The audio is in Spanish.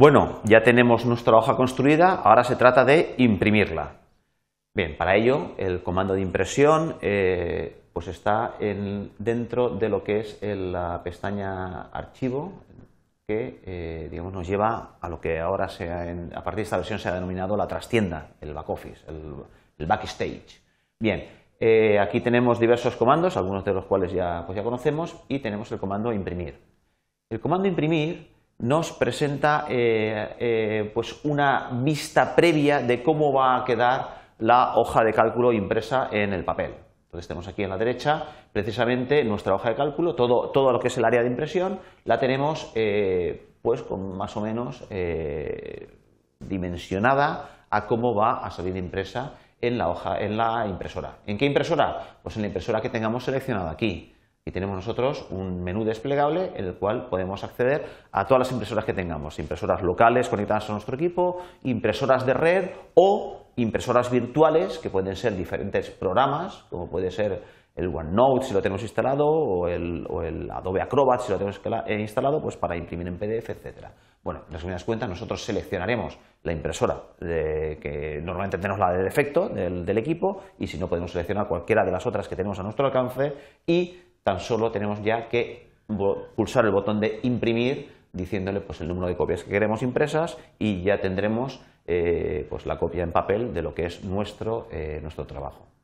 Bueno, ya tenemos nuestra hoja construida, ahora se trata de imprimirla. Bien, para ello el comando de impresión eh, pues está dentro de lo que es la pestaña archivo que eh, nos lleva a lo que ahora a partir de esta versión se ha denominado la trastienda, el back office, el, backstage. Bien, eh, aquí tenemos diversos comandos, algunos de los cuales pues ya conocemos, y tenemos el comando imprimir. El comando imprimir nos presenta eh, eh, pues una vista previa de cómo va a quedar la hoja de cálculo impresa en el papel. Entonces tenemos aquí en la derecha precisamente nuestra hoja de cálculo, todo, lo que es el área de impresión la tenemos eh, pues con más o menos dimensionada a cómo va a salir impresa en la hoja, en la impresora. ¿En qué impresora? Pues en la impresora que tengamos seleccionada aquí. Y tenemos nosotros un menú desplegable en el cual podemos acceder a todas las impresoras que tengamos, impresoras locales conectadas a nuestro equipo, impresoras de red o impresoras virtuales que pueden ser diferentes programas, como puede ser el OneNote si lo tenemos instalado o el, Adobe Acrobat si lo tenemos eh, instalado, pues para imprimir en PDF, etcétera. Bueno, en resumidas cuentas, nosotros seleccionaremos la impresora de, que normalmente tenemos la de defecto del, del equipo y si no podemos seleccionar cualquiera de las otras que tenemos a nuestro alcance y tan solo tenemos ya que pulsar el botón de imprimir diciéndole pues, el número de copias que queremos impresas y ya tendremos eh, pues, la copia en papel de lo que es nuestro, eh, nuestro trabajo.